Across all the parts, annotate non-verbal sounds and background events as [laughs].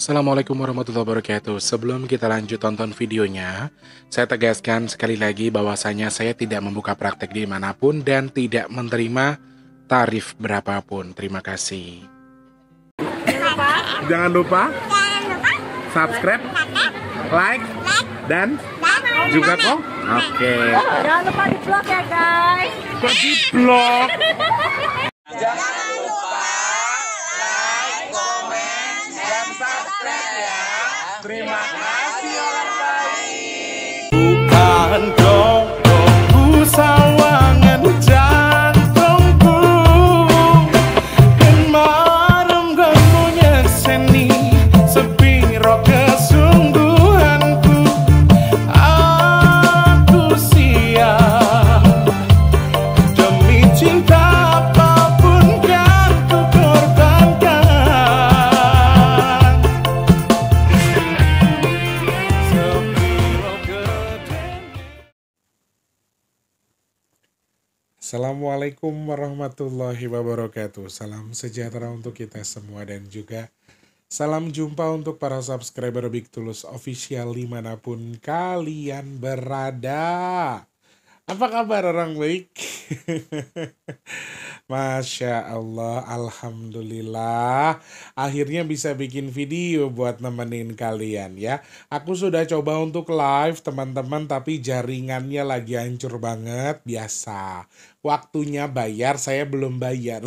Assalamualaikum warahmatullahi wabarakatuh. Sebelum kita lanjut tonton videonya, saya tegaskan sekali lagi bahwasanya saya tidak membuka praktek di manapun dan tidak menerima tarif berapapun. Terima kasih. Jangan lupa, subscribe, like, dan, dan juga kok. Oke. Okay. Jangan lupa di vlog ya guys. Kok di vlog? Jangan lupa. Assalamualaikum warahmatullahi wabarakatuh. Salam sejahtera untuk kita semua dan juga salam jumpa untuk para subscriber Big Tulus Official dimanapun kalian berada. Apa kabar orang baik? [laughs] Masya Allah, Alhamdulillah. Akhirnya bisa bikin video buat nemenin kalian ya. Aku sudah coba untuk live teman-teman tapi jaringannya lagi hancur banget biasa. Waktunya bayar, saya belum bayar.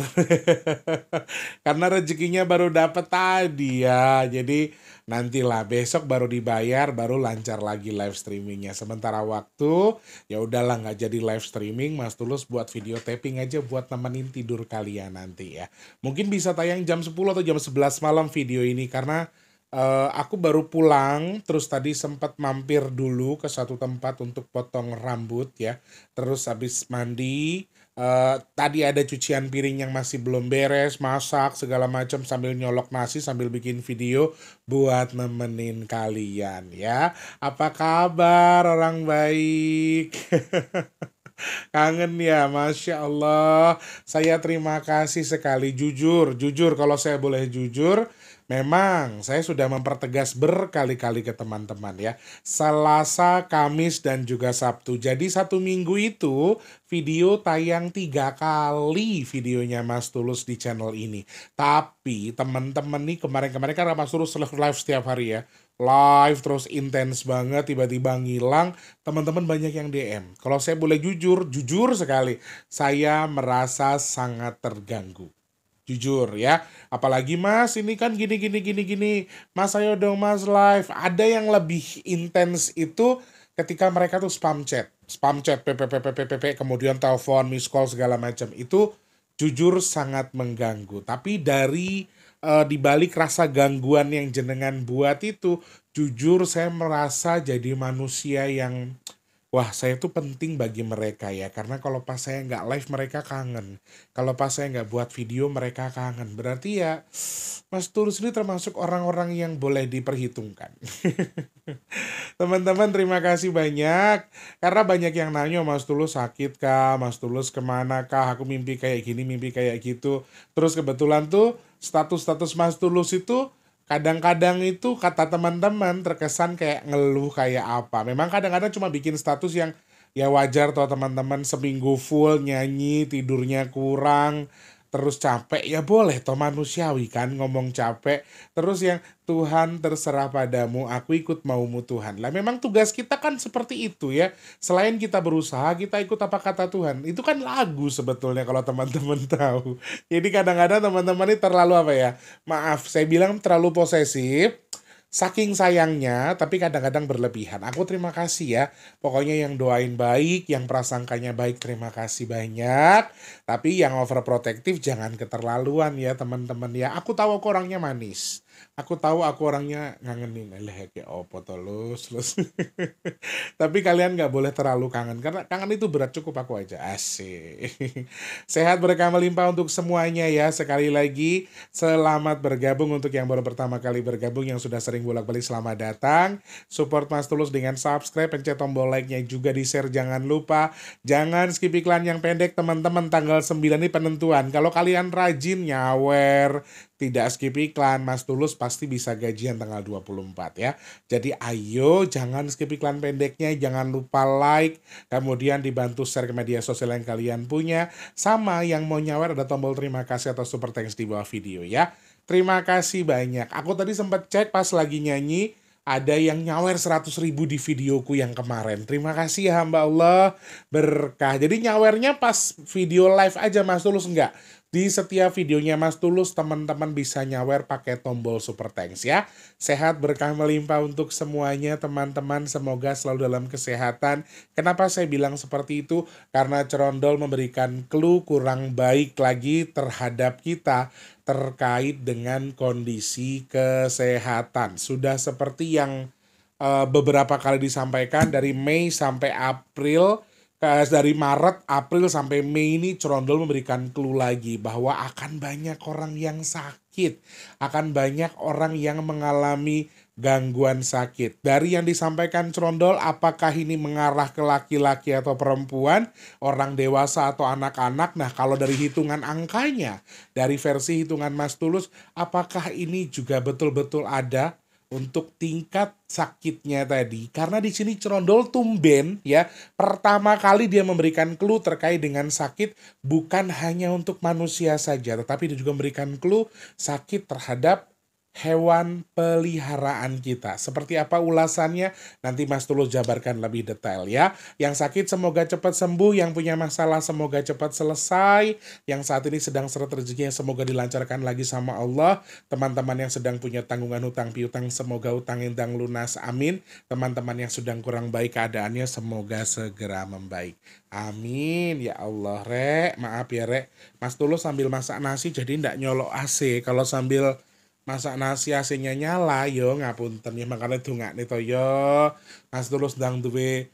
[laughs] Karena rezekinya baru dapet tadi ya. Jadi nantilah besok baru dibayar baru lancar lagi live streamingnya sementara waktu ya udahlah nggak jadi live streaming Mas Tulus buat video taping aja buat nemenin tidur kalian nanti ya mungkin bisa tayang jam 10 atau jam 11 malam video ini karena Uh, aku baru pulang, terus tadi sempat mampir dulu ke satu tempat untuk potong rambut ya. Terus habis mandi, Uh, tadi ada cucian piring yang masih belum beres, masak segala macam sambil nyolok nasi sambil bikin video buat nemenin kalian ya. Apa kabar orang baik? [laughs] Kangen ya, masya Allah. Saya terima kasih sekali. Jujur, jujur, kalau saya boleh jujur, Memang saya sudah mempertegas berkali-kali ke teman-teman ya. Selasa, Kamis, dan juga Sabtu. Jadi satu minggu itu video tayang tiga kali videonya Mas Tulus di channel ini. Tapi teman-teman nih kemarin-kemarin kan Mas Tulus live setiap hari ya live terus intens banget tiba-tiba ngilang teman-teman banyak yang DM kalau saya boleh jujur jujur sekali saya merasa sangat terganggu jujur ya apalagi mas ini kan gini gini gini gini mas ayo dong mas live ada yang lebih intens itu ketika mereka tuh spam chat spam chat pppppp kemudian telepon miss call segala macam itu jujur sangat mengganggu tapi dari e, dibalik rasa gangguan yang jenengan buat itu jujur saya merasa jadi manusia yang wah saya tuh penting bagi mereka ya karena kalau pas saya nggak live mereka kangen kalau pas saya nggak buat video mereka kangen berarti ya Mas Tulus ini termasuk orang-orang yang boleh diperhitungkan [laughs] teman-teman terima kasih banyak karena banyak yang nanya Mas Tulus sakit kah Mas Tulus kemana kah aku mimpi kayak gini mimpi kayak gitu terus kebetulan tuh status-status Mas Tulus itu kadang-kadang itu kata teman-teman terkesan kayak ngeluh kayak apa. Memang kadang-kadang cuma bikin status yang ya wajar tuh teman-teman seminggu full nyanyi tidurnya kurang terus capek ya boleh toh manusiawi kan ngomong capek terus yang Tuhan terserah padamu aku ikut maumu Tuhan lah memang tugas kita kan seperti itu ya selain kita berusaha kita ikut apa kata Tuhan itu kan lagu sebetulnya kalau teman-teman [laughs] tahu jadi kadang-kadang teman-teman ini terlalu apa ya maaf saya bilang terlalu posesif saking sayangnya tapi kadang-kadang berlebihan. Aku terima kasih ya. Pokoknya yang doain baik, yang prasangkanya baik terima kasih banyak. Tapi yang overprotective jangan keterlaluan ya teman-teman ya. Aku tahu aku orangnya manis aku tahu aku orangnya ngangenin eleh eh, kayak opo tolus [laughs] lus tapi kalian nggak boleh terlalu kangen karena kangen itu berat cukup aku aja asik [laughs] sehat berkah melimpah untuk semuanya ya sekali lagi selamat bergabung untuk yang baru pertama kali bergabung yang sudah sering bolak balik selamat datang support mas tulus dengan subscribe pencet tombol like nya juga di share jangan lupa jangan skip iklan yang pendek teman-teman tanggal 9 ini penentuan kalau kalian rajin nyawer tidak skip iklan, Mas Tulus pasti bisa gajian tanggal 24 ya. Jadi ayo jangan skip iklan pendeknya, jangan lupa like, kemudian dibantu share ke media sosial yang kalian punya. Sama yang mau nyawer ada tombol terima kasih atau super thanks di bawah video ya. Terima kasih banyak. Aku tadi sempat cek pas lagi nyanyi, ada yang nyawer 100 ribu di videoku yang kemarin. Terima kasih ya hamba Allah, berkah. Jadi nyawernya pas video live aja Mas Tulus, enggak? Di setiap videonya Mas Tulus, teman-teman bisa nyawer pakai tombol super thanks ya. Sehat berkah melimpah untuk semuanya teman-teman. Semoga selalu dalam kesehatan. Kenapa saya bilang seperti itu? Karena Cerondol memberikan clue kurang baik lagi terhadap kita terkait dengan kondisi kesehatan. Sudah seperti yang uh, beberapa kali disampaikan dari Mei sampai April KS dari Maret, April sampai Mei ini Cerondol memberikan clue lagi bahwa akan banyak orang yang sakit, akan banyak orang yang mengalami gangguan sakit. Dari yang disampaikan Cerondol, apakah ini mengarah ke laki-laki atau perempuan, orang dewasa atau anak-anak? Nah, kalau dari hitungan angkanya, dari versi hitungan Mas Tulus, apakah ini juga betul-betul ada untuk tingkat sakitnya tadi karena di sini Cerondol tumben ya pertama kali dia memberikan clue terkait dengan sakit bukan hanya untuk manusia saja tetapi dia juga memberikan clue sakit terhadap hewan peliharaan kita. Seperti apa ulasannya? Nanti Mas Tulus jabarkan lebih detail ya. Yang sakit semoga cepat sembuh, yang punya masalah semoga cepat selesai, yang saat ini sedang seret rezekinya semoga dilancarkan lagi sama Allah. Teman-teman yang sedang punya tanggungan hutang piutang semoga utang endang lunas. Amin. Teman-teman yang sedang kurang baik keadaannya semoga segera membaik. Amin ya Allah rek. Maaf ya rek. Mas Tulus sambil masak nasi jadi ndak nyolok AC. Kalau sambil masak nasi asinnya nyala yo ngapunten ya makane nggak to yo Mas terus sedang duwe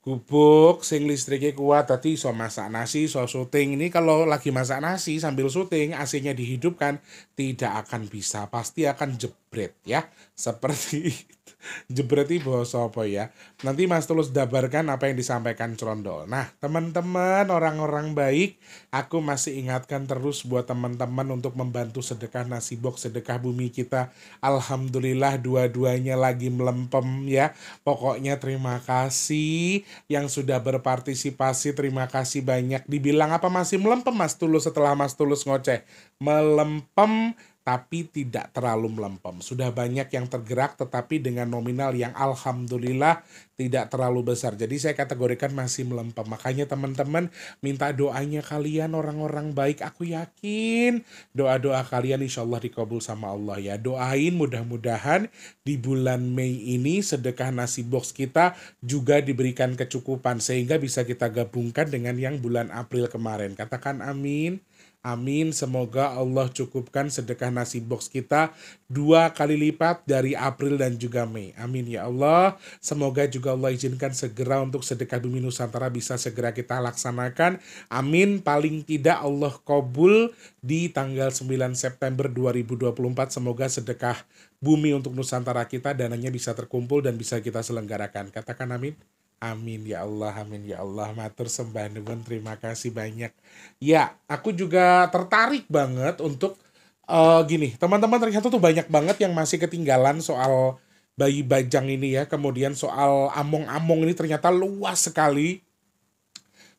gubuk sing listriknya kuat tadi so masak nasi so syuting ini kalau lagi masak nasi sambil syuting ac dihidupkan tidak akan bisa pasti akan jeb jebret ya seperti [laughs] jebret ini bahasa apa ya nanti Mas Tulus dabarkan apa yang disampaikan Condol nah teman-teman orang-orang baik aku masih ingatkan terus buat teman-teman untuk membantu sedekah nasi box sedekah bumi kita Alhamdulillah dua-duanya lagi melempem ya pokoknya terima kasih yang sudah berpartisipasi terima kasih banyak dibilang apa masih melempem Mas Tulus setelah Mas Tulus ngoceh melempem tapi tidak terlalu melempem. Sudah banyak yang tergerak tetapi dengan nominal yang alhamdulillah tidak terlalu besar. Jadi saya kategorikan masih melempem. Makanya teman-teman minta doanya kalian orang-orang baik. Aku yakin doa-doa kalian insya Allah dikabul sama Allah ya. Doain mudah-mudahan di bulan Mei ini sedekah nasi box kita juga diberikan kecukupan sehingga bisa kita gabungkan dengan yang bulan April kemarin. Katakan amin. Amin. Semoga Allah cukupkan sedekah nasi box kita dua kali lipat dari April dan juga Mei. Amin ya Allah. Semoga juga Allah izinkan segera untuk sedekah bumi Nusantara bisa segera kita laksanakan. Amin. Paling tidak Allah kobul di tanggal 9 September 2024. Semoga sedekah bumi untuk Nusantara kita dananya bisa terkumpul dan bisa kita selenggarakan. Katakan amin. Amin ya Allah, amin ya Allah. Matur sembah nuwun, terima kasih banyak. Ya, aku juga tertarik banget untuk uh, gini, teman-teman ternyata tuh banyak banget yang masih ketinggalan soal bayi bajang ini ya. Kemudian soal among-among ini ternyata luas sekali.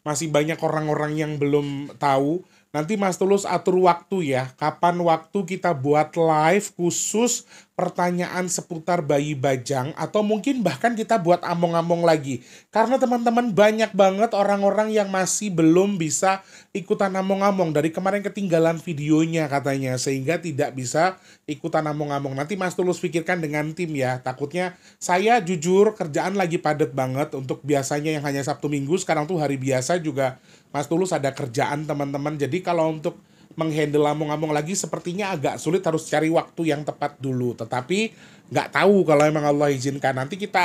Masih banyak orang-orang yang belum tahu. Nanti Mas Tulus atur waktu ya, kapan waktu kita buat live khusus pertanyaan seputar bayi bajang atau mungkin bahkan kita buat among-among lagi karena teman-teman banyak banget orang-orang yang masih belum bisa ikutan among-among dari kemarin ketinggalan videonya katanya sehingga tidak bisa ikutan among-among nanti Mas Tulus pikirkan dengan tim ya takutnya saya jujur kerjaan lagi padat banget untuk biasanya yang hanya Sabtu Minggu sekarang tuh hari biasa juga Mas Tulus ada kerjaan teman-teman jadi kalau untuk menghandle lamong-lamong lagi sepertinya agak sulit harus cari waktu yang tepat dulu. Tetapi nggak tahu kalau emang Allah izinkan nanti kita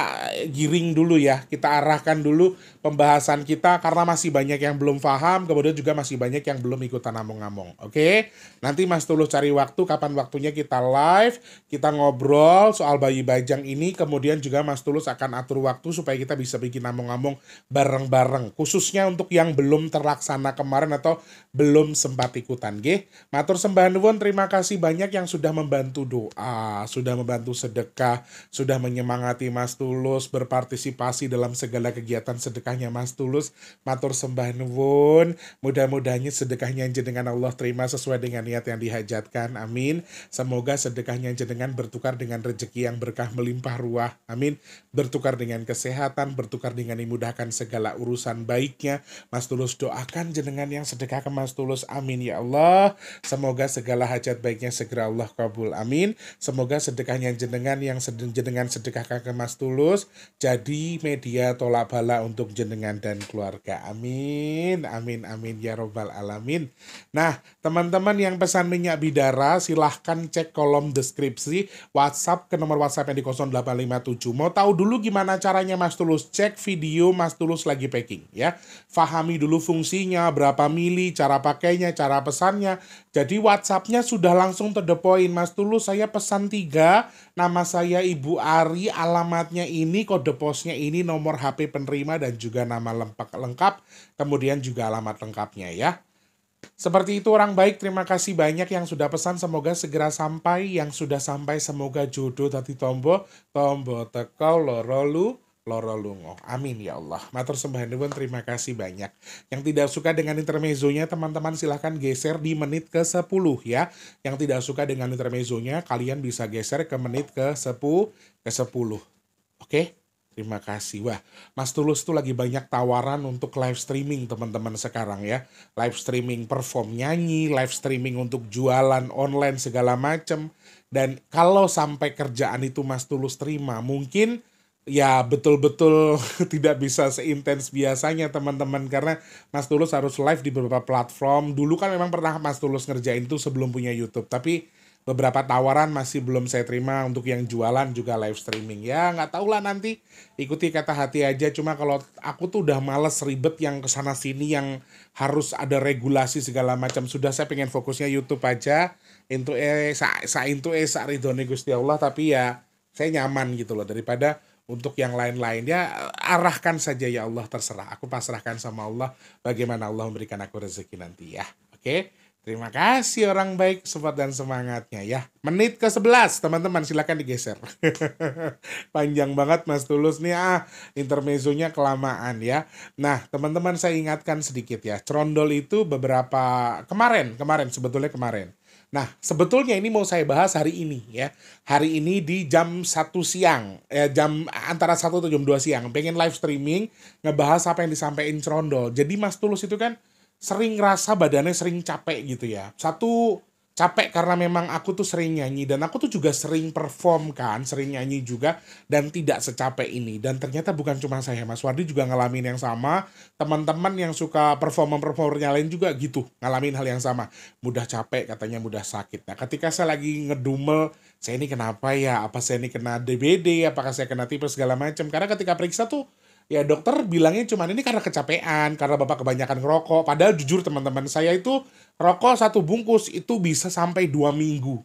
giring dulu ya kita arahkan dulu pembahasan kita karena masih banyak yang belum paham kemudian juga masih banyak yang belum ikutan ngomong-ngomong oke nanti Mas Tulus cari waktu kapan waktunya kita live kita ngobrol soal bayi bajang ini kemudian juga Mas Tulus akan atur waktu supaya kita bisa bikin ngomong-ngomong bareng-bareng khususnya untuk yang belum terlaksana kemarin atau belum sempat ikutan G. Matur sembahan terima kasih banyak yang sudah membantu doa sudah membantu sedekah sedekah, sudah menyemangati Mas Tulus, berpartisipasi dalam segala kegiatan sedekahnya Mas Tulus. Matur sembah nuwun. mudah mudahnya sedekahnya jenengan Allah terima sesuai dengan niat yang dihajatkan. Amin. Semoga sedekahnya jenengan bertukar dengan rezeki yang berkah melimpah ruah. Amin. Bertukar dengan kesehatan, bertukar dengan dimudahkan segala urusan baiknya. Mas Tulus doakan jenengan yang sedekah ke Mas Tulus. Amin ya Allah. Semoga segala hajat baiknya segera Allah kabul. Amin. Semoga sedekahnya jenengan jenengan yang sedeng, jenengan sedekahkan ke Mas Tulus jadi media tolak bala untuk jenengan dan keluarga. Amin. Amin amin ya robbal alamin. Nah, teman-teman yang pesan minyak bidara silahkan cek kolom deskripsi WhatsApp ke nomor WhatsApp yang di 0857. Mau tahu dulu gimana caranya Mas Tulus? Cek video Mas Tulus lagi packing ya. Fahami dulu fungsinya, berapa mili, cara pakainya, cara pesannya. Jadi WhatsAppnya sudah langsung to the point. Mas Tulus saya pesan 3, nama saya Ibu Ari, alamatnya ini, kode posnya ini, nomor HP penerima dan juga nama lengkap, lengkap kemudian juga alamat lengkapnya ya. Seperti itu orang baik, terima kasih banyak yang sudah pesan, semoga segera sampai, yang sudah sampai semoga jodoh tadi tombol, tombol tekau loro lu, loro lungo. Amin ya Allah. Matur sembahan pun terima kasih banyak. Yang tidak suka dengan intermezzonya teman-teman silahkan geser di menit ke 10 ya. Yang tidak suka dengan intermezzonya kalian bisa geser ke menit ke 10 ke 10. Oke? Terima kasih. Wah, Mas Tulus tuh lagi banyak tawaran untuk live streaming teman-teman sekarang ya. Live streaming perform nyanyi, live streaming untuk jualan online segala macem. Dan kalau sampai kerjaan itu Mas Tulus terima, mungkin ya betul-betul [laughs] tidak bisa seintens biasanya teman-teman karena Mas Tulus harus live di beberapa platform. Dulu kan memang pernah Mas Tulus ngerjain tuh sebelum punya YouTube, tapi beberapa tawaran masih belum saya terima untuk yang jualan juga live streaming. Ya nggak tahu lah nanti ikuti kata hati aja. Cuma kalau aku tuh udah males ribet yang kesana sini yang harus ada regulasi segala macam. Sudah saya pengen fokusnya YouTube aja. Into eh sa, sa into eh sa Gusti Allah tapi ya saya nyaman gitu loh daripada untuk yang lain lain ya arahkan saja ya Allah terserah aku pasrahkan sama Allah bagaimana Allah memberikan aku rezeki nanti ya oke terima kasih orang baik support dan semangatnya ya menit ke 11 teman-teman silahkan digeser [laughs] panjang banget Mas Tulus nih ah intermezzonya kelamaan ya nah teman-teman saya ingatkan sedikit ya Trondol itu beberapa kemarin kemarin sebetulnya kemarin Nah, sebetulnya ini mau saya bahas hari ini ya. Hari ini di jam 1 siang, ya jam antara 1 atau jam 2 siang. Pengen live streaming, ngebahas apa yang disampaikan Cerondol. Jadi Mas Tulus itu kan sering rasa badannya sering capek gitu ya. Satu capek karena memang aku tuh sering nyanyi dan aku tuh juga sering perform kan, sering nyanyi juga dan tidak secapek ini. Dan ternyata bukan cuma saya, Mas Wardi juga ngalamin yang sama. Teman-teman yang suka perform performernya lain juga gitu, ngalamin hal yang sama. Mudah capek katanya, mudah sakit. Nah, ketika saya lagi ngedumel, saya ini kenapa ya? Apa saya ini kena DBD? Apakah saya kena tipe segala macam? Karena ketika periksa tuh ya dokter bilangnya cuma ini karena kecapean, karena bapak kebanyakan ngerokok. Padahal jujur teman-teman, saya itu rokok satu bungkus itu bisa sampai dua minggu.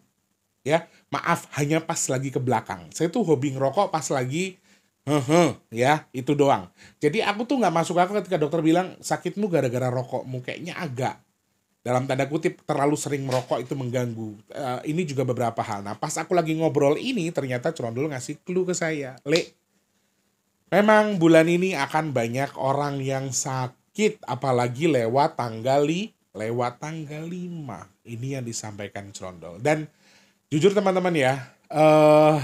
Ya, maaf hanya pas lagi ke belakang. Saya tuh hobi ngerokok pas lagi Hehe, ya itu doang. Jadi aku tuh nggak masuk akal ketika dokter bilang sakitmu gara-gara rokokmu kayaknya agak dalam tanda kutip terlalu sering merokok itu mengganggu. Uh, ini juga beberapa hal. Nah pas aku lagi ngobrol ini ternyata cerondol ngasih clue ke saya, Le Memang bulan ini akan banyak orang yang sakit apalagi lewat tanggal li, lewat tanggal 5. Ini yang disampaikan Condol. Dan jujur teman-teman ya, eh uh,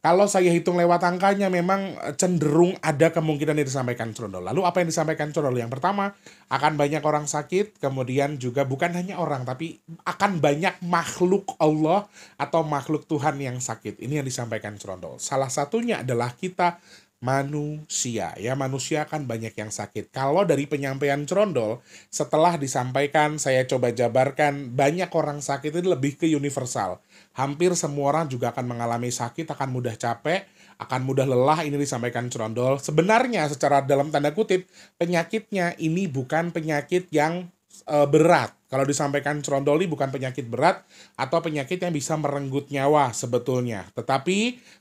kalau saya hitung lewat angkanya memang cenderung ada kemungkinan yang disampaikan Condol. Lalu apa yang disampaikan Condol? Yang pertama, akan banyak orang sakit, kemudian juga bukan hanya orang tapi akan banyak makhluk Allah atau makhluk Tuhan yang sakit. Ini yang disampaikan Condol. Salah satunya adalah kita manusia. Ya, manusia kan banyak yang sakit. Kalau dari penyampaian Cerondol, setelah disampaikan, saya coba jabarkan, banyak orang sakit itu lebih ke universal. Hampir semua orang juga akan mengalami sakit, akan mudah capek, akan mudah lelah, ini disampaikan Cerondol. Sebenarnya, secara dalam tanda kutip, penyakitnya ini bukan penyakit yang uh, berat. Kalau disampaikan cerondoli bukan penyakit berat atau penyakit yang bisa merenggut nyawa sebetulnya. Tetapi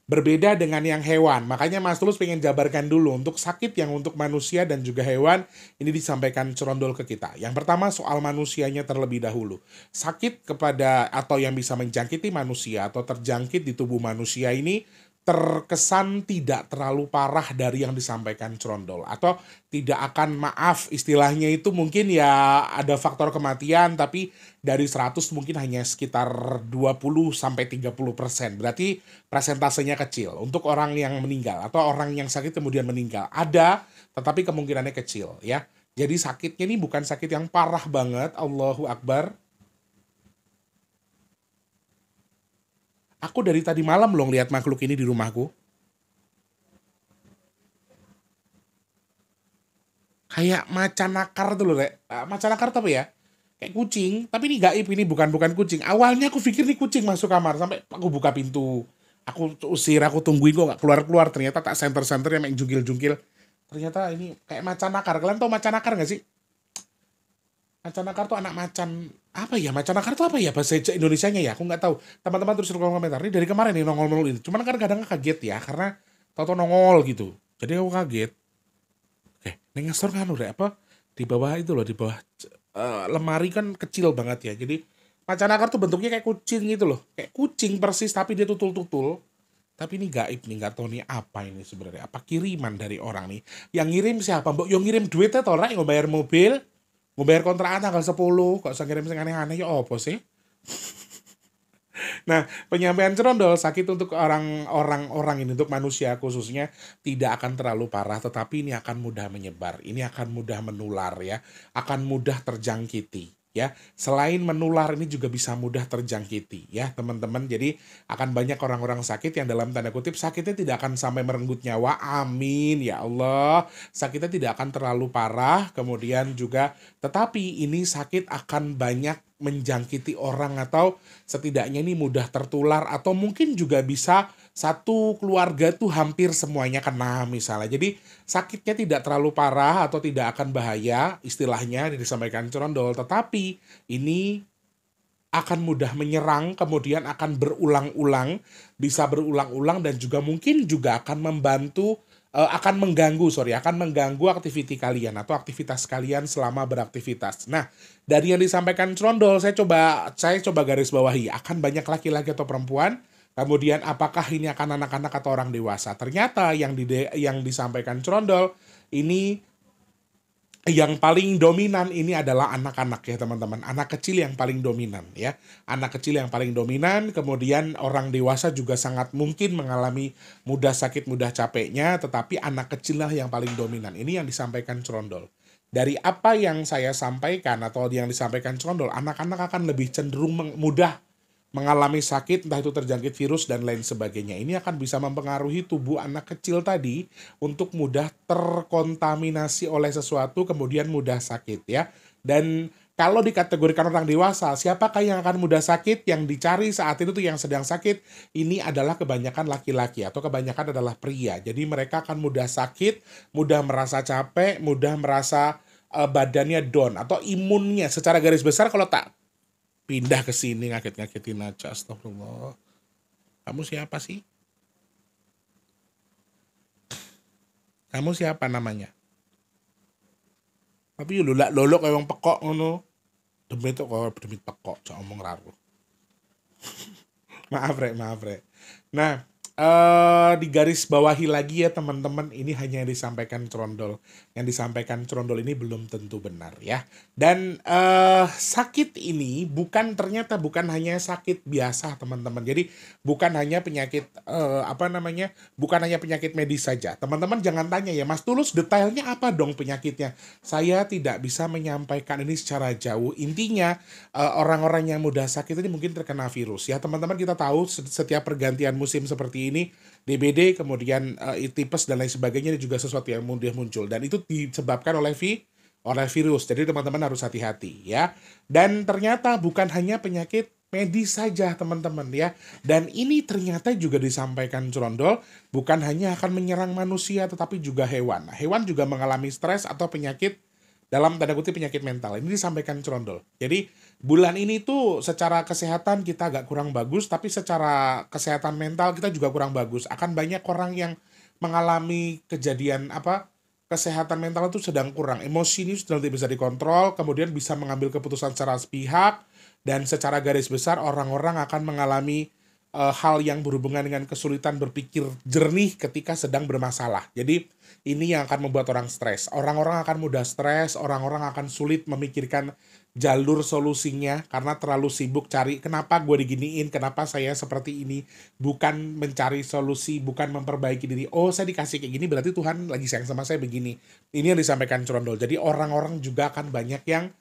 berbeda dengan yang hewan. Makanya Mas Tulus pengen jabarkan dulu untuk sakit yang untuk manusia dan juga hewan ini disampaikan cerondol ke kita. Yang pertama soal manusianya terlebih dahulu. Sakit kepada atau yang bisa menjangkiti manusia atau terjangkit di tubuh manusia ini terkesan tidak terlalu parah dari yang disampaikan Trondol atau tidak akan maaf istilahnya itu mungkin ya ada faktor kematian tapi dari 100 mungkin hanya sekitar 20 sampai 30 persen berarti presentasenya kecil untuk orang yang meninggal atau orang yang sakit kemudian meninggal ada tetapi kemungkinannya kecil ya jadi sakitnya ini bukan sakit yang parah banget Allahu Akbar Aku dari tadi malam loh lihat makhluk ini di rumahku. Kayak macan akar tuh loh, Rek. Ah, macan akar tapi ya? Kayak kucing, tapi ini gaib ini bukan bukan kucing. Awalnya aku pikir ini kucing masuk kamar sampai aku buka pintu. Aku usir, aku tungguin kok nggak keluar-keluar. Ternyata tak center-center yang main jungkil-jungkil. Ternyata ini kayak macan akar. Kalian tau macan akar gak sih? Macan akar tuh anak macan apa ya macanakar itu apa ya bahasa Indonesia nya ya aku nggak tahu teman-teman terus kolom komentar ini dari kemarin nih nongol nongol ini cuman kan kadang kadang kaget ya karena tau-tau nongol gitu jadi aku kaget oke eh, neng kan udah apa di bawah itu loh di bawah uh, lemari kan kecil banget ya jadi macanakar tuh bentuknya kayak kucing gitu loh kayak kucing persis tapi dia tutul-tutul tapi ini gaib nih nggak tahu nih apa ini sebenarnya apa kiriman dari orang nih yang ngirim siapa mbok yang ngirim duitnya torak yang bayar mobil Gue bayar kontrakan tanggal 10, kok usah kirim sing aneh-aneh ya opo sih? [laughs] nah, penyampaian cerondol sakit untuk orang-orang orang ini untuk manusia khususnya tidak akan terlalu parah tetapi ini akan mudah menyebar, ini akan mudah menular ya, akan mudah terjangkiti ya selain menular ini juga bisa mudah terjangkiti ya teman-teman jadi akan banyak orang-orang sakit yang dalam tanda kutip sakitnya tidak akan sampai merenggut nyawa amin ya Allah sakitnya tidak akan terlalu parah kemudian juga tetapi ini sakit akan banyak menjangkiti orang atau setidaknya ini mudah tertular atau mungkin juga bisa satu keluarga tuh hampir semuanya kena misalnya. Jadi sakitnya tidak terlalu parah atau tidak akan bahaya istilahnya yang disampaikan cerondol tetapi ini akan mudah menyerang, kemudian akan berulang-ulang, bisa berulang-ulang dan juga mungkin juga akan membantu uh, akan mengganggu sorry akan mengganggu aktiviti kalian atau aktivitas kalian selama beraktivitas. Nah dari yang disampaikan cerondol saya coba saya coba garis bawahi akan banyak laki-laki atau perempuan Kemudian apakah ini akan anak-anak atau orang dewasa? Ternyata yang di yang disampaikan Crondol ini yang paling dominan ini adalah anak-anak ya teman-teman. Anak kecil yang paling dominan ya. Anak kecil yang paling dominan, kemudian orang dewasa juga sangat mungkin mengalami mudah sakit, mudah capeknya, tetapi anak kecil yang paling dominan. Ini yang disampaikan Crondol. Dari apa yang saya sampaikan atau yang disampaikan Crondol, anak-anak akan lebih cenderung mudah mengalami sakit, entah itu terjangkit virus dan lain sebagainya. Ini akan bisa mempengaruhi tubuh anak kecil tadi untuk mudah terkontaminasi oleh sesuatu, kemudian mudah sakit ya. Dan kalau dikategorikan orang dewasa, siapakah yang akan mudah sakit? Yang dicari saat itu tuh yang sedang sakit, ini adalah kebanyakan laki-laki atau kebanyakan adalah pria. Jadi mereka akan mudah sakit, mudah merasa capek, mudah merasa eh, badannya down atau imunnya secara garis besar kalau tak pindah ke sini ngaget-ngagetin aja astagfirullah kamu siapa sih kamu siapa namanya tapi lu lu lolok kayak orang pekok ngono demi itu kok demi pekok cak omong raro [laughs] maaf rek maaf rek nah uh, garis bawahi lagi ya teman-teman ini hanya yang disampaikan Trondol yang disampaikan Trondol ini belum tentu benar ya dan uh, sakit ini bukan ternyata bukan hanya sakit biasa teman-teman jadi bukan hanya penyakit uh, apa namanya bukan hanya penyakit medis saja teman-teman jangan tanya ya Mas Tulus detailnya apa dong penyakitnya saya tidak bisa menyampaikan ini secara jauh intinya orang-orang uh, yang mudah sakit ini mungkin terkena virus ya teman-teman kita tahu setiap pergantian musim seperti ini DBD kemudian uh, eh, tipes dan lain sebagainya juga sesuatu yang mudah muncul dan itu disebabkan oleh vi oleh virus. Jadi teman-teman harus hati-hati ya. Dan ternyata bukan hanya penyakit medis saja teman-teman ya. Dan ini ternyata juga disampaikan cerondol bukan hanya akan menyerang manusia tetapi juga hewan. Hewan juga mengalami stres atau penyakit dalam tanda kutip penyakit mental. Ini disampaikan cerondol Jadi bulan ini tuh secara kesehatan kita agak kurang bagus, tapi secara kesehatan mental kita juga kurang bagus. Akan banyak orang yang mengalami kejadian apa kesehatan mental itu sedang kurang, emosi ini sudah tidak bisa dikontrol, kemudian bisa mengambil keputusan secara sepihak dan secara garis besar orang-orang akan mengalami uh, hal yang berhubungan dengan kesulitan berpikir jernih ketika sedang bermasalah. Jadi ini yang akan membuat orang stres. Orang-orang akan mudah stres, orang-orang akan sulit memikirkan jalur solusinya karena terlalu sibuk cari kenapa gue diginiin, kenapa saya seperti ini, bukan mencari solusi, bukan memperbaiki diri. Oh, saya dikasih kayak gini berarti Tuhan lagi sayang sama saya begini. Ini yang disampaikan Condol. Jadi orang-orang juga akan banyak yang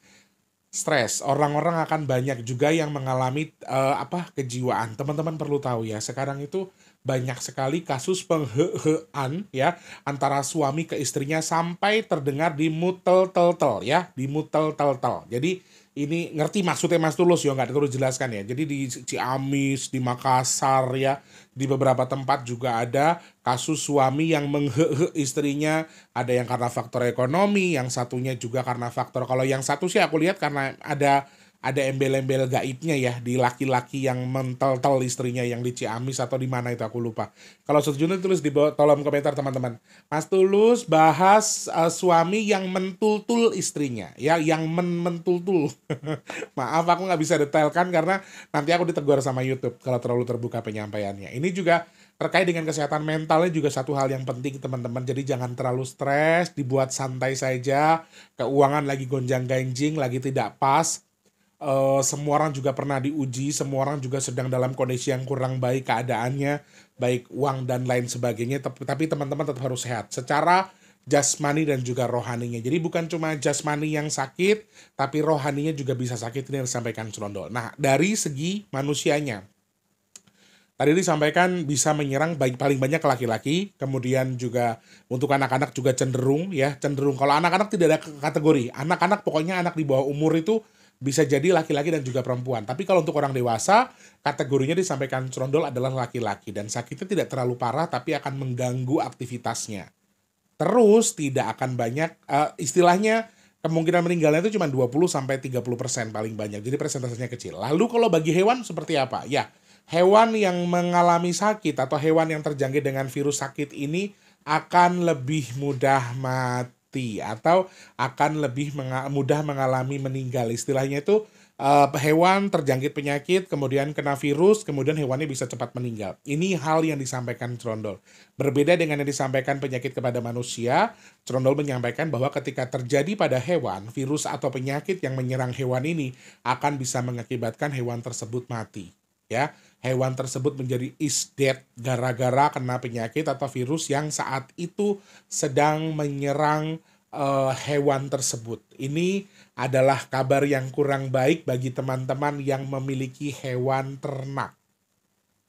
stres. Orang-orang akan banyak juga yang mengalami uh, apa kejiwaan. Teman-teman perlu tahu ya, sekarang itu banyak sekali kasus penghehean ya antara suami ke istrinya sampai terdengar di mutel tel tel ya, di mutel tel tel. Jadi ini ngerti maksudnya Mas Tulus ya nggak terus jelaskan ya. Jadi di Ciamis, di Makassar ya, di beberapa tempat juga ada kasus suami yang menghehe istrinya, ada yang karena faktor ekonomi, yang satunya juga karena faktor kalau yang satu sih aku lihat karena ada ada embel-embel gaibnya ya di laki-laki yang mentel-tel istrinya yang di Ciamis atau di mana itu aku lupa. Kalau setuju tulis di bawah kolom komentar teman-teman. Mas Tulus bahas uh, suami yang mentul-tul istrinya ya yang men mentul-tul. [laughs] Maaf aku nggak bisa detailkan karena nanti aku ditegur sama YouTube kalau terlalu terbuka penyampaiannya. Ini juga terkait dengan kesehatan mentalnya juga satu hal yang penting teman-teman jadi jangan terlalu stres dibuat santai saja keuangan lagi gonjang ganjing lagi tidak pas Uh, semua orang juga pernah diuji, semua orang juga sedang dalam kondisi yang kurang baik keadaannya, baik uang dan lain sebagainya. Tapi teman-teman tetap harus sehat secara jasmani dan juga rohaninya. Jadi bukan cuma jasmani yang sakit, tapi rohaninya juga bisa sakit ini yang disampaikan Selondol. Nah, dari segi manusianya. Tadi disampaikan bisa menyerang baik, paling banyak laki-laki, kemudian juga untuk anak-anak juga cenderung ya, cenderung. Kalau anak-anak tidak ada kategori, anak-anak pokoknya anak di bawah umur itu bisa jadi laki-laki dan juga perempuan. Tapi kalau untuk orang dewasa, kategorinya disampaikan condol adalah laki-laki dan sakitnya tidak terlalu parah tapi akan mengganggu aktivitasnya. Terus tidak akan banyak uh, istilahnya kemungkinan meninggalnya itu cuma 20 sampai 30% paling banyak. Jadi persentasenya kecil. Lalu kalau bagi hewan seperti apa? Ya, hewan yang mengalami sakit atau hewan yang terjangkit dengan virus sakit ini akan lebih mudah mati mati atau akan lebih menga mudah mengalami meninggal. Istilahnya itu uh, hewan terjangkit penyakit, kemudian kena virus, kemudian hewannya bisa cepat meninggal. Ini hal yang disampaikan Trondol. Berbeda dengan yang disampaikan penyakit kepada manusia, Trondol menyampaikan bahwa ketika terjadi pada hewan, virus atau penyakit yang menyerang hewan ini akan bisa mengakibatkan hewan tersebut mati. Ya, hewan tersebut menjadi is dead gara-gara kena penyakit atau virus yang saat itu sedang menyerang uh, hewan tersebut. Ini adalah kabar yang kurang baik bagi teman-teman yang memiliki hewan ternak.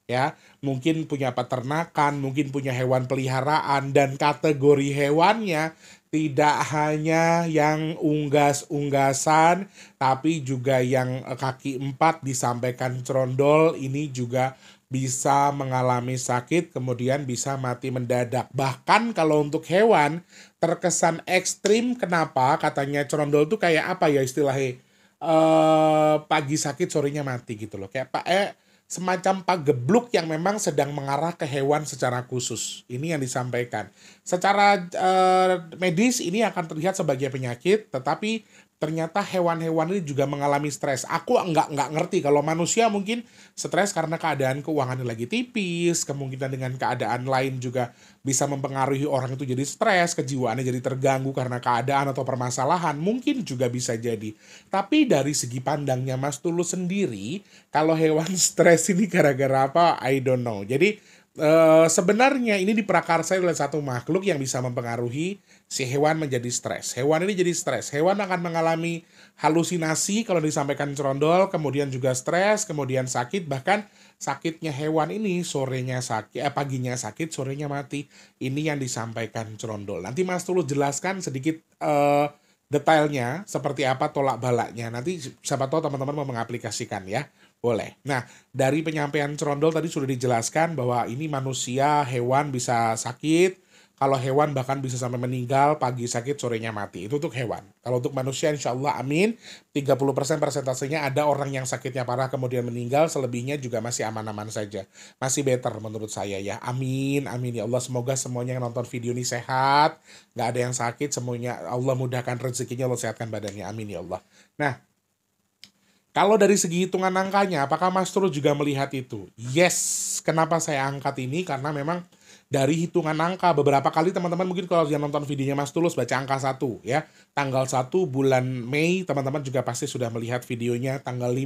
Ya, mungkin punya peternakan, mungkin punya hewan peliharaan dan kategori hewannya tidak hanya yang unggas-unggasan, tapi juga yang kaki empat disampaikan cerondol ini juga bisa mengalami sakit, kemudian bisa mati mendadak. Bahkan kalau untuk hewan, terkesan ekstrim. Kenapa? Katanya cerondol itu kayak apa ya istilahnya? Eh, pagi sakit, sorenya mati gitu loh. Kayak pak eh semacam pagebluk yang memang sedang mengarah ke hewan secara khusus. Ini yang disampaikan. Secara uh, medis ini akan terlihat sebagai penyakit, tetapi ternyata hewan-hewan ini juga mengalami stres. Aku nggak nggak ngerti kalau manusia mungkin stres karena keadaan keuangannya lagi tipis, kemungkinan dengan keadaan lain juga bisa mempengaruhi orang itu jadi stres, kejiwaannya jadi terganggu karena keadaan atau permasalahan, mungkin juga bisa jadi. Tapi dari segi pandangnya Mas Tulus sendiri, kalau hewan [laughs] stres ini gara-gara apa, I don't know. Jadi Uh, sebenarnya ini diprakarsai oleh satu makhluk yang bisa mempengaruhi si hewan menjadi stres. Hewan ini jadi stres. Hewan akan mengalami halusinasi kalau disampaikan cerondol, kemudian juga stres, kemudian sakit, bahkan sakitnya hewan ini sorenya sakit, eh, paginya sakit, sorenya mati. Ini yang disampaikan cerondol. Nanti Mas Tulus jelaskan sedikit uh, detailnya seperti apa tolak balaknya. Nanti siapa tahu teman-teman mau mengaplikasikan ya. Boleh. Nah, dari penyampaian cerondol tadi sudah dijelaskan bahwa ini manusia, hewan bisa sakit, kalau hewan bahkan bisa sampai meninggal, pagi sakit, sorenya mati. Itu untuk hewan. Kalau untuk manusia insya Allah amin. 30% persentasenya ada orang yang sakitnya parah kemudian meninggal, selebihnya juga masih aman-aman saja. Masih better menurut saya ya. Amin, amin ya Allah. Semoga semuanya yang nonton video ini sehat, nggak ada yang sakit, semuanya Allah mudahkan rezekinya, Allah sehatkan badannya. Amin ya Allah. Nah, kalau dari segi hitungan angkanya, apakah Mas Tur juga melihat itu? Yes, kenapa saya angkat ini? Karena memang dari hitungan angka beberapa kali teman-teman mungkin kalau yang nonton videonya Mas Tulus baca angka satu ya tanggal 1 bulan Mei teman-teman juga pasti sudah melihat videonya tanggal 5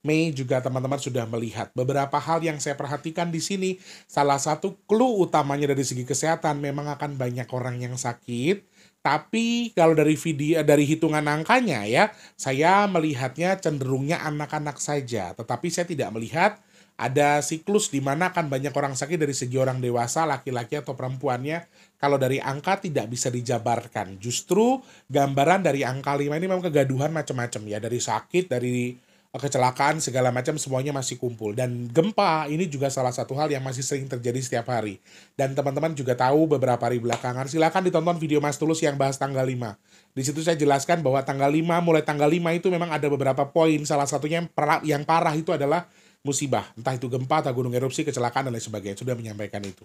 Mei juga teman-teman sudah melihat beberapa hal yang saya perhatikan di sini salah satu clue utamanya dari segi kesehatan memang akan banyak orang yang sakit tapi kalau dari video dari hitungan angkanya ya saya melihatnya cenderungnya anak-anak saja tetapi saya tidak melihat ada siklus di mana akan banyak orang sakit dari segi orang dewasa, laki-laki atau perempuannya. Kalau dari angka tidak bisa dijabarkan. Justru gambaran dari angka 5 ini memang kegaduhan macam-macam ya. Dari sakit, dari eh, kecelakaan segala macam semuanya masih kumpul dan gempa ini juga salah satu hal yang masih sering terjadi setiap hari dan teman-teman juga tahu beberapa hari belakangan silahkan ditonton video Mas Tulus yang bahas tanggal 5 di situ saya jelaskan bahwa tanggal 5 mulai tanggal 5 itu memang ada beberapa poin salah satunya yang parah, yang parah itu adalah musibah, entah itu gempa atau gunung erupsi, kecelakaan dan lain sebagainya. Sudah menyampaikan itu.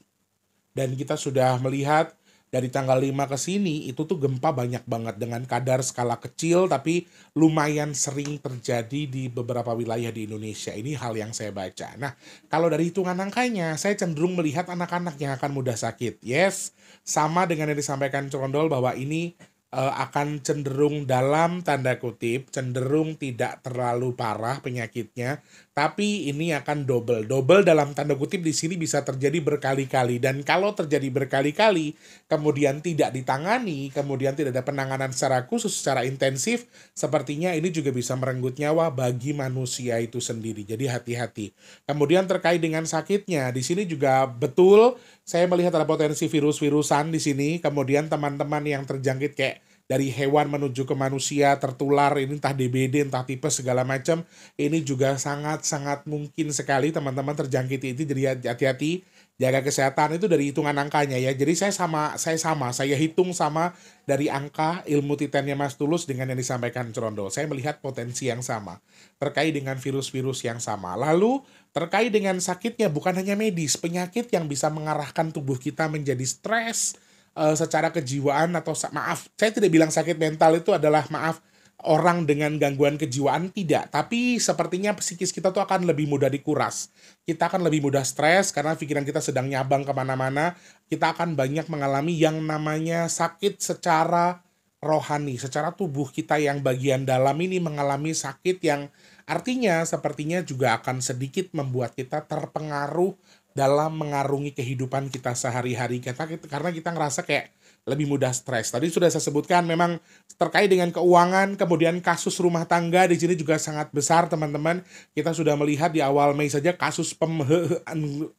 Dan kita sudah melihat dari tanggal 5 ke sini itu tuh gempa banyak banget dengan kadar skala kecil tapi lumayan sering terjadi di beberapa wilayah di Indonesia. Ini hal yang saya baca. Nah, kalau dari hitungan angkanya, saya cenderung melihat anak-anak yang akan mudah sakit. Yes, sama dengan yang disampaikan Condol bahwa ini uh, akan cenderung dalam tanda kutip cenderung tidak terlalu parah penyakitnya tapi ini akan double. Double dalam tanda kutip di sini bisa terjadi berkali-kali dan kalau terjadi berkali-kali kemudian tidak ditangani, kemudian tidak ada penanganan secara khusus, secara intensif, sepertinya ini juga bisa merenggut nyawa bagi manusia itu sendiri. Jadi hati-hati. Kemudian terkait dengan sakitnya, di sini juga betul saya melihat ada potensi virus-virusan di sini, kemudian teman-teman yang terjangkit kayak dari hewan menuju ke manusia tertular ini entah DBD entah tipe segala macam ini juga sangat sangat mungkin sekali teman-teman terjangkit itu jadi hati-hati jaga kesehatan itu dari hitungan angkanya ya jadi saya sama saya sama saya hitung sama dari angka ilmu titannya Mas Tulus dengan yang disampaikan Cerondol saya melihat potensi yang sama terkait dengan virus-virus yang sama lalu terkait dengan sakitnya bukan hanya medis penyakit yang bisa mengarahkan tubuh kita menjadi stres Eh, secara kejiwaan atau maaf saya tidak bilang sakit mental itu adalah maaf orang dengan gangguan kejiwaan tidak, tapi sepertinya psikis kita tuh akan lebih mudah dikuras. Kita akan lebih mudah stres karena pikiran kita sedang nyabang kemana-mana. Kita akan banyak mengalami yang namanya sakit secara rohani, secara tubuh kita yang bagian dalam ini mengalami sakit yang artinya sepertinya juga akan sedikit membuat kita terpengaruh dalam mengarungi kehidupan kita sehari-hari kita karena kita ngerasa kayak lebih mudah stres. Tadi sudah saya sebutkan memang terkait dengan keuangan, kemudian kasus rumah tangga di sini juga sangat besar teman-teman. Kita sudah melihat di awal Mei saja kasus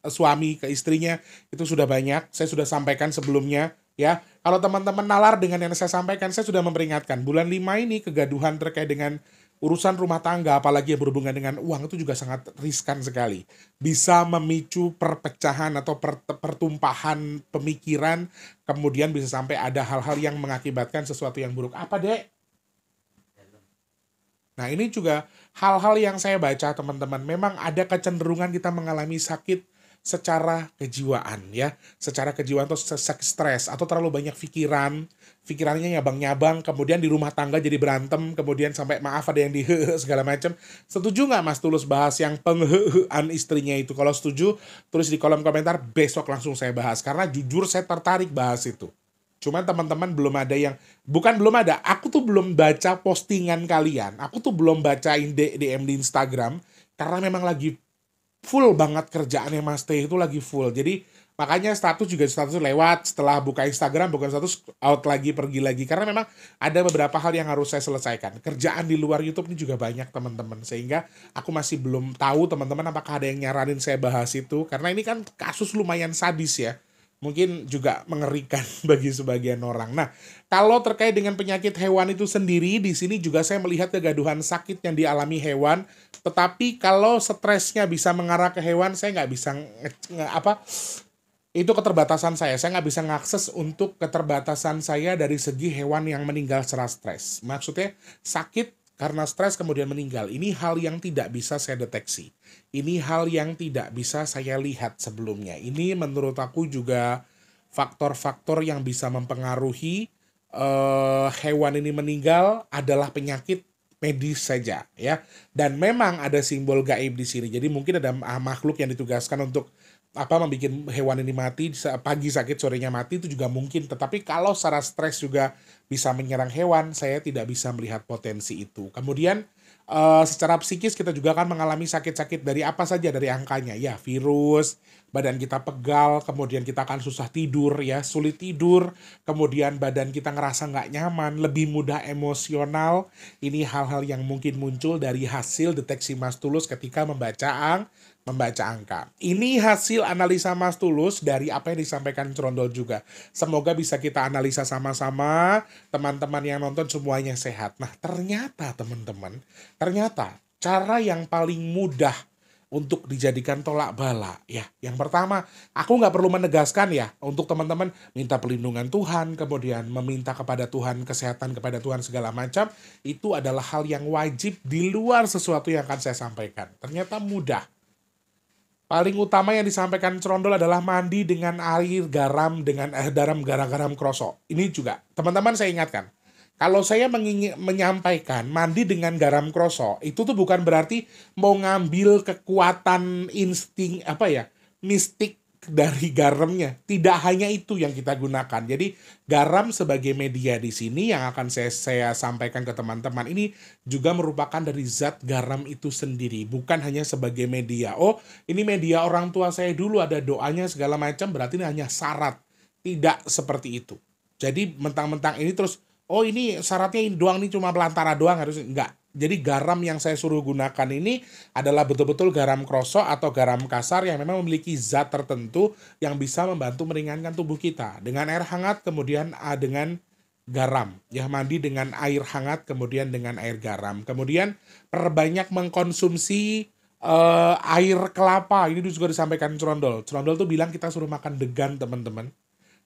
suami ke istrinya itu sudah banyak. Saya sudah sampaikan sebelumnya ya. Kalau teman-teman nalar dengan yang saya sampaikan, saya sudah memperingatkan bulan 5 ini kegaduhan terkait dengan urusan rumah tangga apalagi yang berhubungan dengan uang itu juga sangat riskan sekali. Bisa memicu perpecahan atau pertumpahan pemikiran, kemudian bisa sampai ada hal-hal yang mengakibatkan sesuatu yang buruk. Apa, Dek? Nah, ini juga hal-hal yang saya baca, teman-teman. Memang ada kecenderungan kita mengalami sakit secara kejiwaan ya, secara kejiwaan atau stres atau terlalu banyak pikiran, pikirannya nyabang-nyabang, kemudian di rumah tangga jadi berantem, kemudian sampai maaf ada yang di [laughs] segala macam. Setuju nggak Mas Tulus bahas yang penghehean istrinya itu? Kalau setuju, tulis di kolom komentar besok langsung saya bahas karena jujur saya tertarik bahas itu. Cuman teman-teman belum ada yang bukan belum ada, aku tuh belum baca postingan kalian, aku tuh belum bacain DM di Instagram karena memang lagi full banget kerjaannya Mas teh itu lagi full. Jadi makanya status juga status lewat setelah buka Instagram bukan status out lagi pergi lagi karena memang ada beberapa hal yang harus saya selesaikan. Kerjaan di luar YouTube ini juga banyak teman-teman sehingga aku masih belum tahu teman-teman apakah ada yang nyaranin saya bahas itu karena ini kan kasus lumayan sadis ya mungkin juga mengerikan [laughs] bagi sebagian orang. Nah, kalau terkait dengan penyakit hewan itu sendiri, di sini juga saya melihat kegaduhan sakit yang dialami hewan. Tetapi kalau stresnya bisa mengarah ke hewan, saya nggak bisa nge, apa itu keterbatasan saya. Saya nggak bisa mengakses untuk keterbatasan saya dari segi hewan yang meninggal secara stres. Maksudnya sakit karena stres kemudian meninggal. Ini hal yang tidak bisa saya deteksi. Ini hal yang tidak bisa saya lihat sebelumnya. Ini menurut aku juga faktor-faktor yang bisa mempengaruhi uh, hewan ini meninggal adalah penyakit medis saja ya. Dan memang ada simbol gaib di sini. Jadi mungkin ada makhluk yang ditugaskan untuk apa membuat hewan ini mati pagi sakit sorenya mati itu juga mungkin tetapi kalau secara stres juga bisa menyerang hewan saya tidak bisa melihat potensi itu kemudian uh, secara psikis kita juga akan mengalami sakit-sakit dari apa saja dari angkanya ya virus badan kita pegal kemudian kita akan susah tidur ya sulit tidur kemudian badan kita ngerasa nggak nyaman lebih mudah emosional ini hal-hal yang mungkin muncul dari hasil deteksi mastulus ketika membaca ang membaca angka. Ini hasil analisa Mas Tulus dari apa yang disampaikan cerondol juga. Semoga bisa kita analisa sama-sama, teman-teman yang nonton semuanya sehat. Nah, ternyata teman-teman, ternyata cara yang paling mudah untuk dijadikan tolak bala ya. Yang pertama, aku nggak perlu menegaskan ya untuk teman-teman minta perlindungan Tuhan, kemudian meminta kepada Tuhan kesehatan kepada Tuhan segala macam itu adalah hal yang wajib di luar sesuatu yang akan saya sampaikan. Ternyata mudah Paling utama yang disampaikan Cerondol adalah mandi dengan air garam dengan eh, garam garam-garam krosok. Ini juga teman-teman saya ingatkan. Kalau saya mengingi menyampaikan mandi dengan garam krosok, itu tuh bukan berarti mau ngambil kekuatan insting apa ya, mistik dari garamnya. Tidak hanya itu yang kita gunakan. Jadi garam sebagai media di sini yang akan saya, saya sampaikan ke teman-teman ini juga merupakan dari zat garam itu sendiri, bukan hanya sebagai media. Oh, ini media orang tua saya dulu ada doanya segala macam, berarti ini hanya syarat. Tidak seperti itu. Jadi mentang-mentang ini terus oh ini syaratnya ini doang ini cuma pelantara doang harus enggak. Jadi garam yang saya suruh gunakan ini adalah betul-betul garam krosok atau garam kasar yang memang memiliki zat tertentu yang bisa membantu meringankan tubuh kita. Dengan air hangat kemudian ah, dengan garam. Ya mandi dengan air hangat kemudian dengan air garam. Kemudian perbanyak mengkonsumsi uh, air kelapa. Ini juga disampaikan Cerondol. Cerondol tuh bilang kita suruh makan degan teman-teman.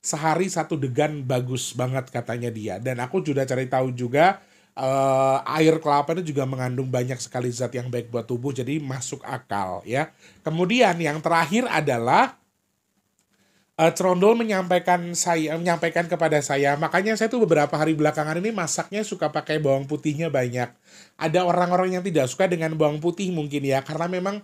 Sehari satu degan bagus banget katanya dia. Dan aku sudah cari tahu juga uh, air kelapa itu juga mengandung banyak sekali zat yang baik buat tubuh jadi masuk akal ya kemudian yang terakhir adalah uh, eh, Trondol menyampaikan saya menyampaikan kepada saya makanya saya tuh beberapa hari belakangan ini masaknya suka pakai bawang putihnya banyak ada orang-orang yang tidak suka dengan bawang putih mungkin ya karena memang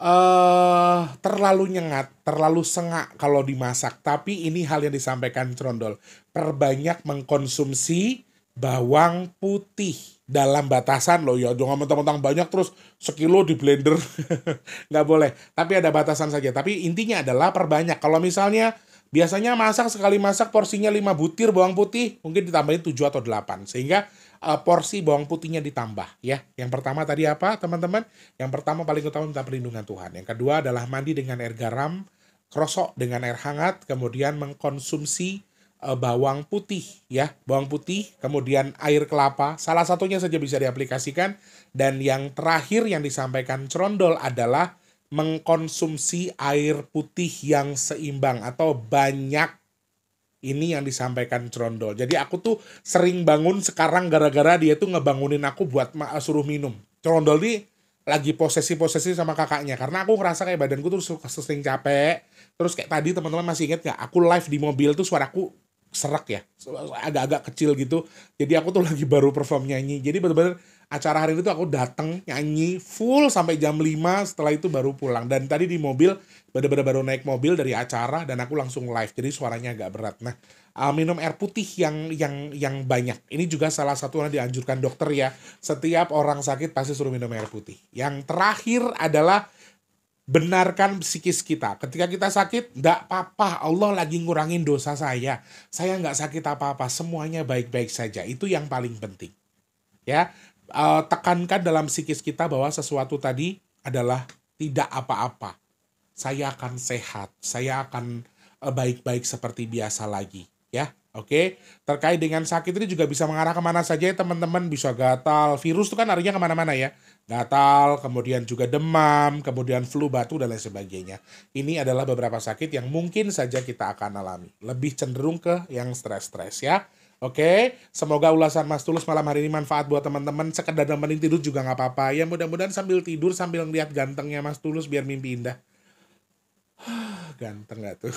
uh, terlalu nyengat, terlalu sengak kalau dimasak. Tapi ini hal yang disampaikan Trondol. Perbanyak mengkonsumsi bawang putih dalam batasan loh ya jangan mentang-mentang banyak terus sekilo di blender [laughs] nggak boleh tapi ada batasan saja tapi intinya adalah perbanyak kalau misalnya biasanya masak sekali masak porsinya 5 butir bawang putih mungkin ditambahin 7 atau 8 sehingga uh, porsi bawang putihnya ditambah ya yang pertama tadi apa teman-teman yang pertama paling utama minta perlindungan Tuhan yang kedua adalah mandi dengan air garam krosok dengan air hangat kemudian mengkonsumsi Eh, bawang putih ya, bawang putih, kemudian air kelapa. Salah satunya saja bisa diaplikasikan dan yang terakhir yang disampaikan Cerondol adalah mengkonsumsi air putih yang seimbang atau banyak ini yang disampaikan Cerondol. Jadi aku tuh sering bangun sekarang gara-gara dia tuh ngebangunin aku buat eh, suruh minum. Cerondol nih lagi posesi-posesi sama kakaknya karena aku ngerasa kayak badanku tuh sering capek terus kayak tadi teman-teman masih inget nggak aku live di mobil tuh suaraku serak ya agak-agak kecil gitu jadi aku tuh lagi baru perform nyanyi jadi bener-bener acara hari itu aku datang nyanyi full sampai jam 5 setelah itu baru pulang dan tadi di mobil bener-bener baru naik mobil dari acara dan aku langsung live jadi suaranya agak berat nah uh, minum air putih yang yang yang banyak ini juga salah satu yang dianjurkan dokter ya setiap orang sakit pasti suruh minum air putih yang terakhir adalah benarkan psikis kita. Ketika kita sakit, ndak apa-apa. Allah lagi ngurangin dosa saya. Saya nggak sakit apa-apa. Semuanya baik-baik saja. Itu yang paling penting. Ya, uh, tekankan dalam psikis kita bahwa sesuatu tadi adalah tidak apa-apa. Saya akan sehat. Saya akan eh, baik-baik seperti biasa lagi. Ya, oke. Terkait dengan sakit ini juga bisa mengarah kemana saja ya, teman-teman. Bisa gatal. Virus itu kan artinya kemana-mana ya Gatal, kemudian juga demam, kemudian flu batu dan lain sebagainya. Ini adalah beberapa sakit yang mungkin saja kita akan alami. Lebih cenderung ke yang stres-stres ya. Oke, semoga ulasan Mas Tulus malam hari ini manfaat buat teman-teman. Sekedar nemenin tidur juga nggak apa-apa. Ya mudah-mudahan sambil tidur sambil ngeliat gantengnya Mas Tulus biar mimpi indah ganteng gak tuh?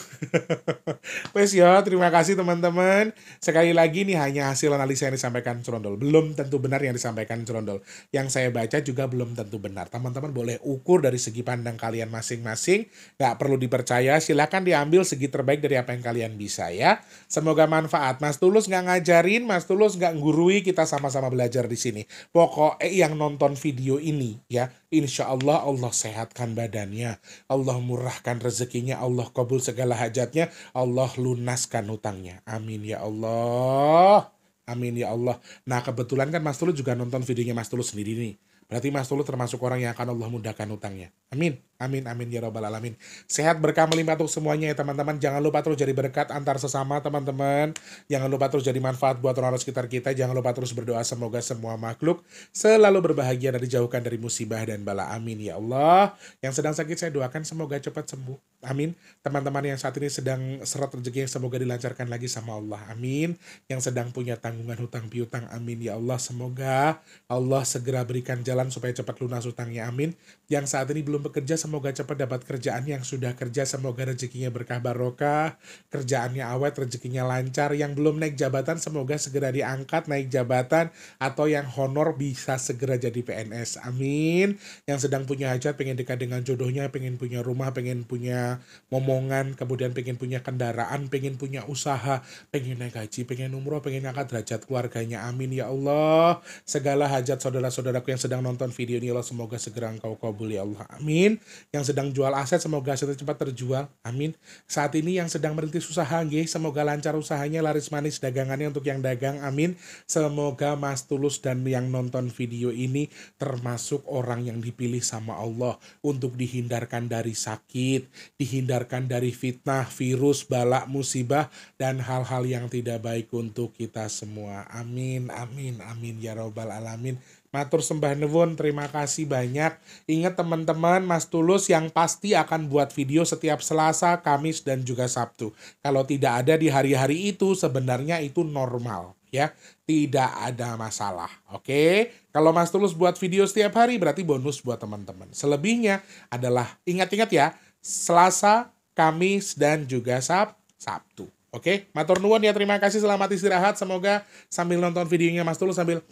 [laughs] Wes ya terima kasih teman-teman. Sekali lagi ini hanya hasil analisa yang disampaikan Cerondol. Belum tentu benar yang disampaikan Cerondol. Yang saya baca juga belum tentu benar. Teman-teman boleh ukur dari segi pandang kalian masing-masing. Gak perlu dipercaya, silahkan diambil segi terbaik dari apa yang kalian bisa ya. Semoga manfaat. Mas Tulus gak ngajarin, Mas Tulus gak ngurui, kita sama-sama belajar di sini. Pokoknya eh, yang nonton video ini ya, insya Allah Allah sehatkan badannya, Allah murahkan rezekinya, Allah Allah kabul segala hajatnya, Allah lunaskan hutangnya. Amin ya Allah. Amin ya Allah. Nah kebetulan kan Mas Tulus juga nonton videonya Mas Tulus sendiri nih Berarti Mas Tulus termasuk orang yang akan Allah mudahkan utangnya. Amin. Amin, amin, ya robbal alamin. Sehat, berkah, melimpah untuk semuanya ya teman-teman. Jangan lupa terus jadi berkat antar sesama teman-teman. Jangan lupa terus jadi manfaat buat orang-orang sekitar kita. Jangan lupa terus berdoa semoga semua makhluk selalu berbahagia dan dijauhkan dari musibah dan bala. Amin, ya Allah. Yang sedang sakit saya doakan semoga cepat sembuh. Amin. Teman-teman yang saat ini sedang seret rezeki semoga dilancarkan lagi sama Allah. Amin. Yang sedang punya tanggungan hutang piutang. Amin, ya Allah. Semoga Allah segera berikan jalan jalan supaya cepat lunas utangnya amin. Yang saat ini belum bekerja semoga cepat dapat kerjaan, yang sudah kerja semoga rezekinya berkah barokah, kerjaannya awet, rezekinya lancar, yang belum naik jabatan semoga segera diangkat naik jabatan atau yang honor bisa segera jadi PNS. Amin. Yang sedang punya hajat pengen dekat dengan jodohnya, pengen punya rumah, pengen punya momongan, kemudian pengen punya kendaraan, pengen punya usaha, pengen naik gaji pengen umroh, pengen angkat derajat keluarganya. Amin ya Allah. Segala hajat saudara-saudaraku yang sedang menonton video ini Allah semoga segera engkau kabuli ya Allah amin yang sedang jual aset semoga asetnya cepat terjual amin saat ini yang sedang merintis usaha nggih semoga lancar usahanya laris manis dagangannya untuk yang dagang amin semoga Mas Tulus dan yang nonton video ini termasuk orang yang dipilih sama Allah untuk dihindarkan dari sakit dihindarkan dari fitnah virus balak musibah dan hal-hal yang tidak baik untuk kita semua amin amin amin ya robbal alamin Matur sembah nevun, terima kasih banyak. Ingat teman-teman, Mas Tulus yang pasti akan buat video setiap Selasa, Kamis, dan juga Sabtu. Kalau tidak ada di hari-hari itu, sebenarnya itu normal ya. Tidak ada masalah, oke? Kalau Mas Tulus buat video setiap hari, berarti bonus buat teman-teman. Selebihnya adalah, ingat-ingat ya, Selasa, Kamis, dan juga Sab Sabtu. Oke, okay? matur nuwun ya terima kasih selamat istirahat. Semoga sambil nonton videonya Mas Tulus sambil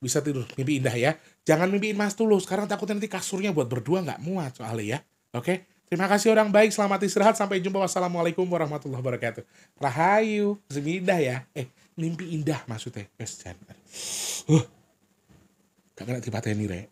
bisa tidur mimpi indah ya. Jangan mimpiin Mas Tulus, sekarang takutnya nanti kasurnya buat berdua nggak muat soalnya ya. Oke, okay? terima kasih orang baik, selamat istirahat, sampai jumpa. Wassalamualaikum warahmatullahi wabarakatuh. Rahayu, mimpi indah ya. Eh, mimpi indah maksudnya. Yes, jangan. Uh, gak kena ini, Rek.